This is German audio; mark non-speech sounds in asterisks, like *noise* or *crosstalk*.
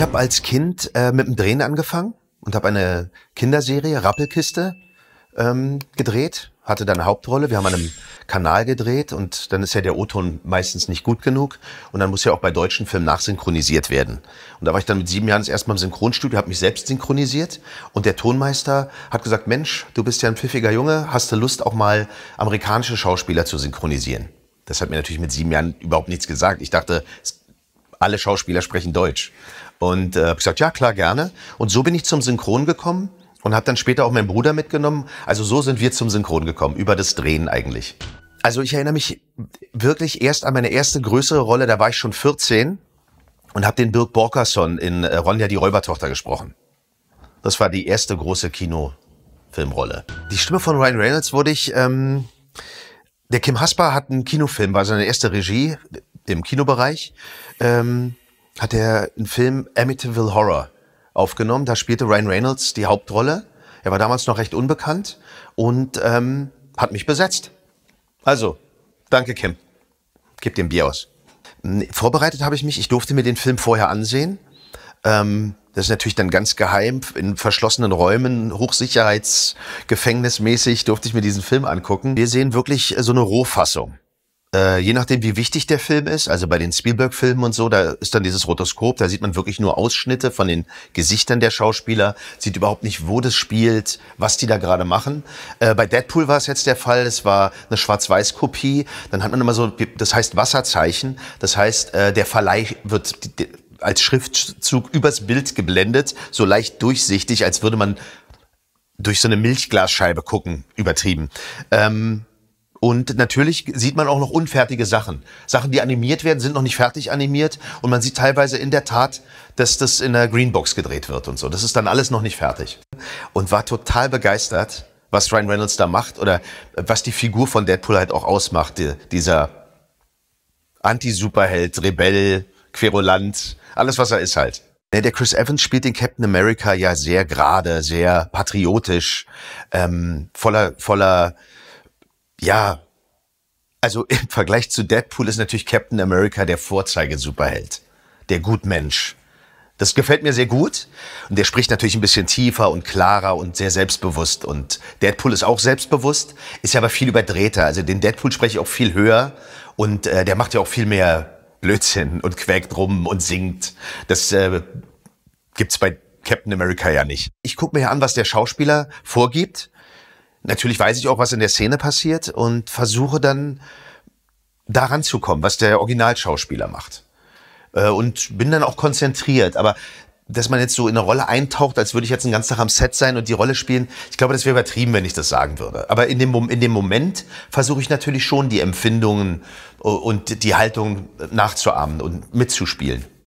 Ich habe als Kind äh, mit dem Drehen angefangen und habe eine Kinderserie, Rappelkiste, ähm, gedreht. Hatte dann eine Hauptrolle. Wir haben an einem Kanal gedreht und dann ist ja der O-Ton meistens nicht gut genug. Und dann muss ja auch bei deutschen Filmen nachsynchronisiert werden. Und da war ich dann mit sieben Jahren das erste Mal im Synchronstudio, habe mich selbst synchronisiert. Und der Tonmeister hat gesagt, Mensch, du bist ja ein pfiffiger Junge, hast du Lust auch mal amerikanische Schauspieler zu synchronisieren? Das hat mir natürlich mit sieben Jahren überhaupt nichts gesagt. Ich dachte, alle Schauspieler sprechen Deutsch. Und äh, habe gesagt, ja klar, gerne. Und so bin ich zum Synchron gekommen und habe dann später auch meinen Bruder mitgenommen. Also so sind wir zum Synchron gekommen, über das Drehen eigentlich. Also ich erinnere mich wirklich erst an meine erste größere Rolle, da war ich schon 14 und habe den Birk Borkerson in äh, Ronja die Räubertochter gesprochen. Das war die erste große Kinofilmrolle. Die Stimme von Ryan Reynolds wurde ich... Ähm, der Kim Hasper hat einen Kinofilm, war seine erste Regie im Kinobereich. Ähm, hat er einen Film Amityville Horror aufgenommen. Da spielte Ryan Reynolds die Hauptrolle. Er war damals noch recht unbekannt und ähm, hat mich besetzt. Also, danke Kim. Gib dem Bier aus. Vorbereitet habe ich mich. Ich durfte mir den Film vorher ansehen. Ähm, das ist natürlich dann ganz geheim, in verschlossenen Räumen, hochsicherheitsgefängnismäßig durfte ich mir diesen Film angucken. Wir sehen wirklich äh, so eine Rohfassung äh, je nachdem, wie wichtig der Film ist, also bei den Spielberg-Filmen und so, da ist dann dieses Rotoskop, da sieht man wirklich nur Ausschnitte von den Gesichtern der Schauspieler, sieht überhaupt nicht, wo das spielt, was die da gerade machen. Äh, bei Deadpool war es jetzt der Fall, es war eine Schwarz-Weiß-Kopie, dann hat man immer so, das heißt Wasserzeichen, das heißt, äh, der Verleih wird als Schriftzug übers Bild geblendet, so leicht durchsichtig, als würde man durch so eine Milchglasscheibe gucken, übertrieben. Ähm, und natürlich sieht man auch noch unfertige Sachen. Sachen, die animiert werden, sind noch nicht fertig animiert. Und man sieht teilweise in der Tat, dass das in der Greenbox gedreht wird und so. Das ist dann alles noch nicht fertig. Und war total begeistert, was Ryan Reynolds da macht oder was die Figur von Deadpool halt auch ausmacht. Die, dieser Anti-Superheld, Rebell, Querulant, alles was er ist halt. Der Chris Evans spielt den Captain America ja sehr gerade, sehr patriotisch, ähm, voller, voller ja, also *laughs* im Vergleich zu Deadpool ist natürlich Captain America der Vorzeigesuperheld, der Gutmensch. Das gefällt mir sehr gut. Und der spricht natürlich ein bisschen tiefer und klarer und sehr selbstbewusst. Und Deadpool ist auch selbstbewusst, ist ja aber viel überdrehter. Also den Deadpool spreche ich auch viel höher. Und äh, der macht ja auch viel mehr Blödsinn und quäkt rum und singt. Das äh, gibt's bei Captain America ja nicht. Ich gucke mir ja an, was der Schauspieler vorgibt natürlich weiß ich auch, was in der Szene passiert und versuche dann daran zu kommen, was der Originalschauspieler macht. Äh, und bin dann auch konzentriert. Aber dass man jetzt so in eine Rolle eintaucht, als würde ich jetzt einen ganzen Tag am Set sein und die Rolle spielen, ich glaube, das wäre übertrieben, wenn ich das sagen würde. Aber in dem, in dem Moment versuche ich natürlich schon, die Empfindungen äh, und die Haltung nachzuahmen und mitzuspielen.